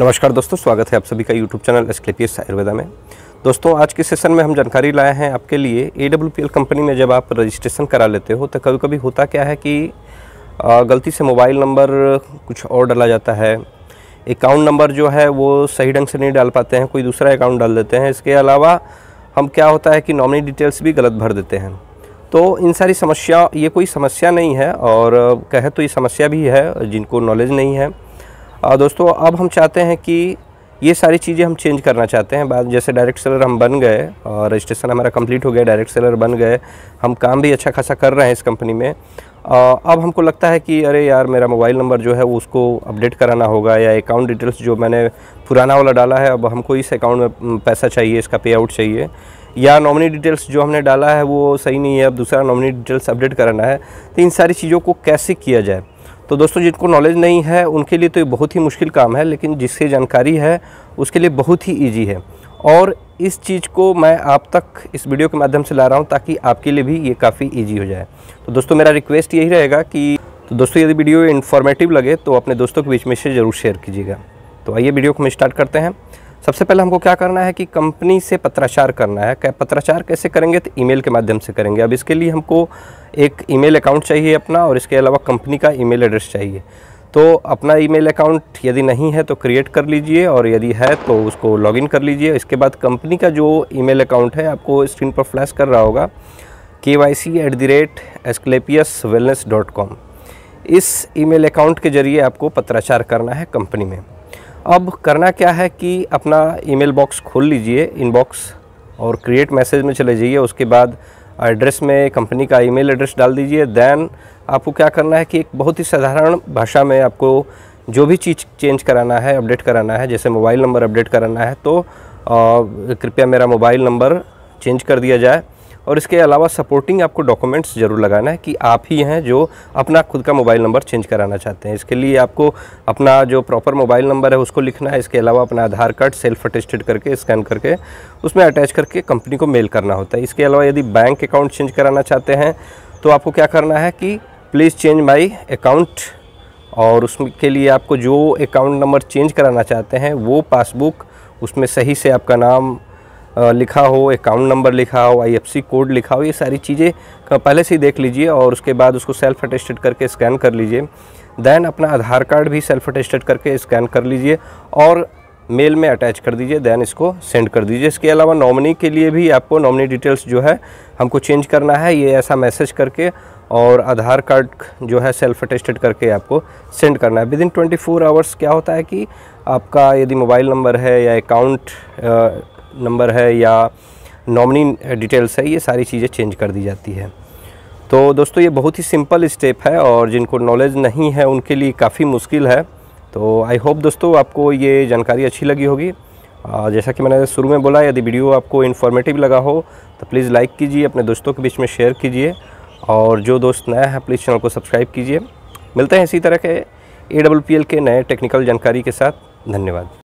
नमस्कार दोस्तों स्वागत है आप सभी का यूट्यूब चैनल एस आयुर्वेदा में दोस्तों आज के सेशन में हम जानकारी लाए हैं आपके लिए ए कंपनी में जब आप रजिस्ट्रेशन करा लेते हो तो कभी कभी होता क्या है कि गलती से मोबाइल नंबर कुछ और डाला जाता है अकाउंट नंबर जो है वो सही ढंग से नहीं डाल पाते हैं कोई दूसरा अकाउंट डाल देते हैं इसके अलावा हम क्या होता है कि नॉमिनी डिटेल्स भी गलत भर देते हैं तो इन सारी समस्या ये कोई समस्या नहीं है और कहे तो ये समस्या भी है जिनको नॉलेज नहीं है और दोस्तों अब हम चाहते हैं कि ये सारी चीज़ें हम चेंज करना चाहते हैं बाद जैसे डायरेक्ट सेलर हम बन गए और रजिस्ट्रेशन हमारा कंप्लीट हो गया डायरेक्ट सेलर बन गए हम काम भी अच्छा खासा कर रहे हैं इस कंपनी में अब हमको लगता है कि अरे यार मेरा मोबाइल नंबर जो है उसको अपडेट कराना होगा या अकाउंट डिटेल्स जो मैंने पुराना वाला डाला है अब हमको इस अकाउंट में पैसा चाहिए इसका पे आउट चाहिए या नॉमिनी डिटेल्स जो हमने डाला है वो सही नहीं है अब दूसरा नॉमिनी डिटेल्स अपडेट कराना है तो इन सारी चीज़ों को कैसे किया जाए तो दोस्तों जिनको नॉलेज नहीं है उनके लिए तो ये बहुत ही मुश्किल काम है लेकिन जिससे जानकारी है उसके लिए बहुत ही ईजी है और इस चीज़ को मैं आप तक इस वीडियो के माध्यम से ला रहा हूँ ताकि आपके लिए भी ये काफ़ी ईजी हो जाए तो दोस्तों मेरा रिक्वेस्ट यही रहेगा कि तो दोस्तों यदि वीडियो इन्फॉर्मेटिव लगे तो अपने दोस्तों के बीच में से ज़रूर शेयर कीजिएगा तो आइए वीडियो को हम स्टार्ट करते हैं सबसे पहले हमको क्या करना है कि कंपनी से पत्राचार करना है पत्राचार कैसे करेंगे तो ईमेल के माध्यम से करेंगे अब इसके लिए हमको एक ईमेल अकाउंट चाहिए अपना और इसके अलावा कंपनी का ईमेल एड्रेस चाहिए तो अपना ईमेल अकाउंट यदि नहीं है तो क्रिएट कर लीजिए और यदि है तो उसको लॉगिन कर लीजिए इसके बाद कंपनी का जो ईमेल अकाउंट है आपको स्क्रीन पर फ्लैश कर रहा होगा K Y C at rate wellness dot com इस ईमेल अकाउंट के ज़रिए आपको पत्राचार करना है कंपनी में अब करना क्या है कि अपना ईमेल बॉक्स खोल लीजिए इनबॉक्स और क्रिएट मैसेज में चले जाइए उसके बाद एड्रेस में कंपनी का ईमेल एड्रेस डाल दीजिए दैन आपको क्या करना है कि एक बहुत ही साधारण भाषा में आपको जो भी चीज़ चेंज कराना है अपडेट कराना है जैसे मोबाइल नंबर अपडेट कराना है तो कृपया मेरा मोबाइल नंबर चेंज कर दिया जाए और इसके अलावा सपोर्टिंग आपको डॉक्यूमेंट्स ज़रूर लगाना है कि आप ही हैं जो अपना खुद का मोबाइल नंबर चेंज कराना चाहते हैं इसके लिए आपको अपना जो प्रॉपर मोबाइल नंबर है उसको लिखना है इसके अलावा अपना आधार कार्ड सेल्फ अटेस्टेड करके स्कैन करके उसमें अटैच करके कंपनी को मेल करना होता है इसके अलावा यदि बैंक अकाउंट चेंज कराना चाहते हैं तो आपको क्या करना है कि प्लीज़ चेंज माई अकाउंट और उसके लिए आपको जो अकाउंट नंबर चेंज कराना चाहते हैं वो पासबुक उसमें सही से आपका नाम लिखा हो अकाउंट नंबर लिखा हो आईएफसी कोड लिखा हो ये सारी चीज़ें पहले से ही देख लीजिए और उसके बाद उसको सेल्फ अटेस्टेड करके स्कैन कर लीजिए देन अपना आधार कार्ड भी सेल्फ अटेस्टेड करके स्कैन कर लीजिए और मेल में अटैच कर दीजिए देन इसको सेंड कर दीजिए इसके अलावा नॉमिनी के लिए भी आपको नॉमिनी डिटेल्स जो है हमको चेंज करना है ये ऐसा मैसेज करके और आधार कार्ड जो है सेल्फ अटेस्टेड करके आपको सेंड करना है within twenty four hours क्या होता है कि आपका यदि मोबाइल नंबर है या अकाउंट नंबर है या नॉमिनी डिटेल्स है ये सारी चीज़ें चेंज कर दी जाती है तो दोस्तों ये बहुत ही सिंपल स्टेप है और जिनको नॉलेज नहीं है उनके लिए काफ़ी मुश्किल है तो आई होप दोस्तों आपको ये जानकारी अच्छी लगी होगी जैसा कि मैंने शुरू में बोला यदि वीडियो आपको इन्फॉर्मेटिव लगा हो तो प्लीज़ लाइक कीजिए अपने दोस्तों के बीच में शेयर कीजिए और जो दोस्त नया है प्लीज़ चैनल को सब्सक्राइब कीजिए मिलते हैं इसी तरह के ए के नए टेक्निकल जानकारी के साथ धन्यवाद